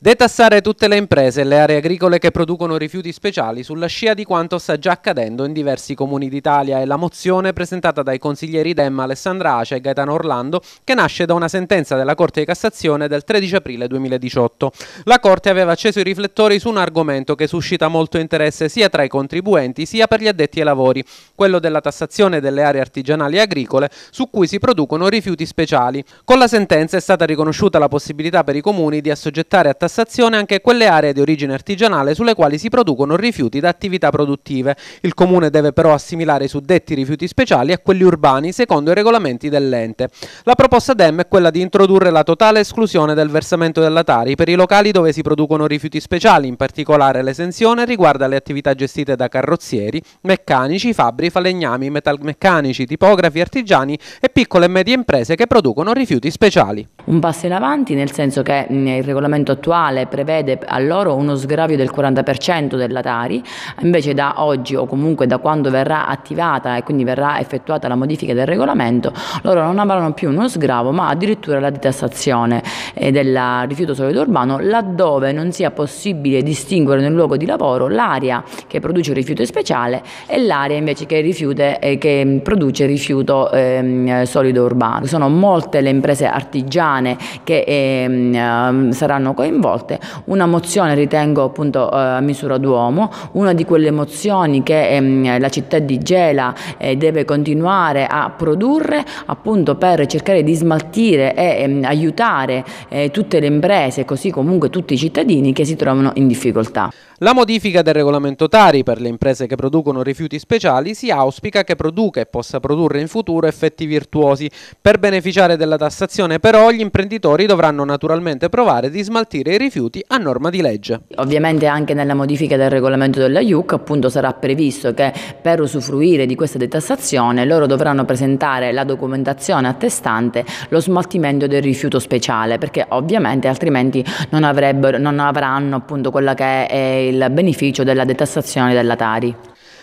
Detassare tutte le imprese e le aree agricole che producono rifiuti speciali sulla scia di quanto sta già accadendo in diversi comuni d'Italia è la mozione presentata dai consiglieri Demma, Alessandra Ace e Gaetano Orlando che nasce da una sentenza della Corte di Cassazione del 13 aprile 2018. La Corte aveva acceso i riflettori su un argomento che suscita molto interesse sia tra i contribuenti sia per gli addetti ai lavori, quello della tassazione delle aree artigianali e agricole su cui si producono rifiuti speciali. Con la sentenza è stata riconosciuta la possibilità per i comuni di assoggettare a tassazione tassazione anche quelle aree di origine artigianale sulle quali si producono rifiuti da attività produttive. Il Comune deve però assimilare i suddetti rifiuti speciali a quelli urbani secondo i regolamenti dell'ente. La proposta DEM è quella di introdurre la totale esclusione del versamento della Tari per i locali dove si producono rifiuti speciali, in particolare l'esenzione riguarda le attività gestite da carrozzieri, meccanici, fabbri, falegnami, metalmeccanici, tipografi, artigiani e piccole e medie imprese che producono rifiuti speciali. Un passo in avanti nel senso che mm, il regolamento attuale attuale prevede a loro uno sgravio del 40% della Tari, invece da oggi o comunque da quando verrà attivata e quindi verrà effettuata la modifica del regolamento, loro non avranno più uno sgravo ma addirittura la detassazione eh, del rifiuto solido urbano laddove non sia possibile distinguere nel luogo di lavoro l'area che produce un rifiuto speciale e l'area invece che, rifiute, eh, che produce rifiuto eh, solido urbano. Sono molte le imprese artigiane che eh, saranno coinvolte volte. Una mozione ritengo appunto eh, a misura d'uomo, una di quelle mozioni che ehm, la città di Gela eh, deve continuare a produrre appunto per cercare di smaltire e ehm, aiutare eh, tutte le imprese, così comunque tutti i cittadini che si trovano in difficoltà. La modifica del regolamento Tari per le imprese che producono rifiuti speciali si auspica che produca e possa produrre in futuro effetti virtuosi. Per beneficiare della tassazione però gli imprenditori dovranno naturalmente provare di smaltire i dei rifiuti a norma di legge. Ovviamente anche nella modifica del regolamento della IUC appunto sarà previsto che per usufruire di questa detassazione loro dovranno presentare la documentazione attestante lo smaltimento del rifiuto speciale perché ovviamente altrimenti non, avrebbero, non avranno appunto quello che è il beneficio della detassazione della Tari.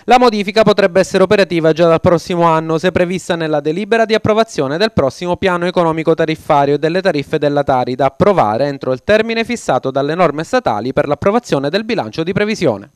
La modifica potrebbe essere operativa già dal prossimo anno se prevista nella delibera di approvazione del prossimo piano economico tariffario e delle tariffe della Tari da approvare entro il termine fissato dalle norme statali per l'approvazione del bilancio di previsione.